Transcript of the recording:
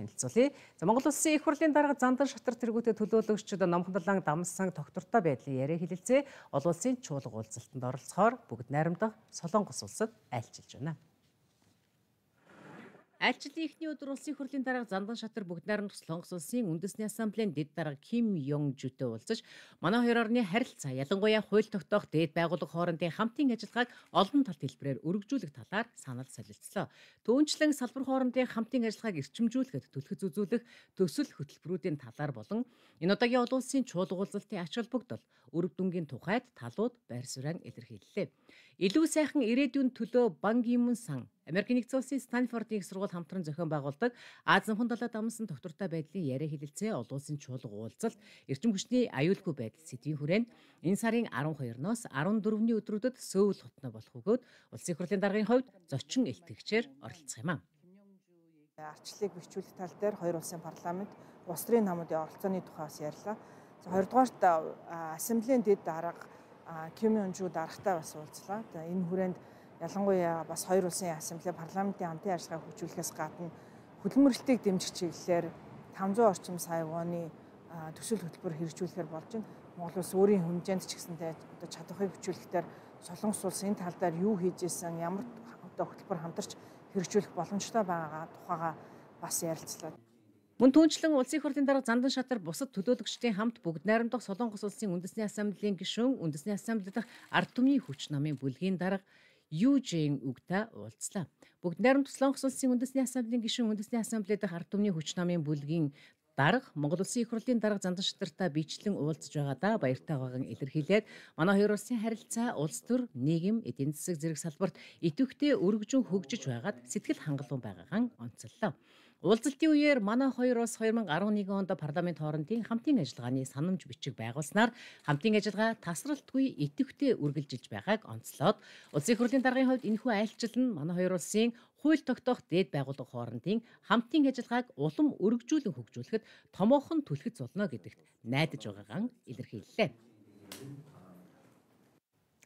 танилцуулъя. За Монгол улсын их хурлын дарга Зандан шатар тэргүүтэй төлөөлөгчд номхондлан дамсан тогтвортой байдлын яриа хэлэлцээ. Олон улсын чуулга уулзалтанд оролцохоор бүгд найрамдах Солонгос улсад айлчилж байна. Альчлалын эхний өдөр улсын хурлын дарга Зандан Шатар бүгд найрамд Солонгос улсын үндэсний ассамблеийн дэд дарга Ким Йонг Жүтэй уулзаж манай хоёр орны харилцаа ялангуяа хууль тогтоох дэд байгууллага хоорондын хамтын ажиллагааг олон талт хэлбэрээр өргөжүүлэх талаар санал солилцлоо. Түүнчлэн салбар хоорондын хамтын ажиллагааг эрчимжүүлэхэд түлхэц үзүүлэх төсөл хөтөлбөрүүдийн талаар болон энэ удаагийн олон улсын чуулга уулзалтын ач холбогдол өрөв дүнгийн тухайд талууд байр суурь илэрхийллээ. Илүү сайхан ирээдүйн төлөө Банк Имүн сан Америк нэгдсэн улсын Станфордын их сургууль хамтран зохион байгуулдаг Аз замхан далай дамсан доктортой байдлын яриа хэлэлцээ олон улсын чуулга уулзалт эрчим хүчний аюулгүй байдал сэдвийн хүрээнд энэ сарын 12-ноос 14-ний өдрүүдэд Сөүл хотно болох өгөөд улсын их хурлын даргын хувьд зочин элтгэгчээр оролцох юм аа. Арчлыг бичүүлэх тал дээр хоёр улсын парламент улс төрийн намуудын оролцооны тухай бас ярьлаа. За 2 дугаарт ассамблийн дэд дарга Ким Ён Жу даргатай бас уулзлаа. За энэ хүрээнд ялангуяа бас хоёр улсын ассамблея парламентын хамтын ажиллагааг хөгжүүлэхээс гадна хөдөлмөрлөлтийг дэмжих чиглэлээр 500 орчим сая вооны төсөл хөтөлбөр хэрэгжүүлэхээр болж байна. Монгол улс өөрийн хэмжээнд ч гэсэнтэй одоо чадварыг хөгжүүлэхээр Солонгос улс энэ тал дээр юу хийж исэн, ямар одоо хөтөлбөр хамтарч хэрэгжүүлэх боломжтой байгаагаа тухайга бас ярилцлаа. Мөн түнчлэн улсын хурлын дараа Зандан шатар бусад төлөөлөгчдийн хамт бүгд найрамдах Солонгос улсын үндэсний ассамблеийн гишүүн, үндэсний ассамбле дахь ард түмний хүч намын бүлгийн дарга Южин Үгтэй уулзлаа. Бүгд найрамд Солонгос улсын үндэсний ассамблийн гишүүн үндэсний ассамблейд харт өмнө хүч намын бүлгийн дарга Монгол улсын их хурлын дарга зандан шатартай бичлэн уулзж байгаадаа баяртай байгаагийн илэрхийлээд манай хоёр улсын харилцаа улс төр, нийгэм, эдийн засаг зэрэг салбарт идэвхтэй өргөжөн хөгжиж байгаад сэтгэл хангалуун байгаагаан онцоллоо. Уулзалтын үеэр манай хоёр улс 2011 онд парламент хоорондын хамтын ажиллагааны санамж бичиг байгуулснаар хамтын ажиллагаа тасралтгүй идэвхтэй үргэлжилж байгааг онцлоод улсын хурлын даргын хувьд энэхүү айлчлал нь манай хоёр улсын хууль тогтоох дээд байгууллага хоорондын хамтын ажиллагааг улам өргөжүүлэн хөгжүүлэхэд томоохон түлхэц болно гэдэгт найдаж байгаагаа илэрхийллээ.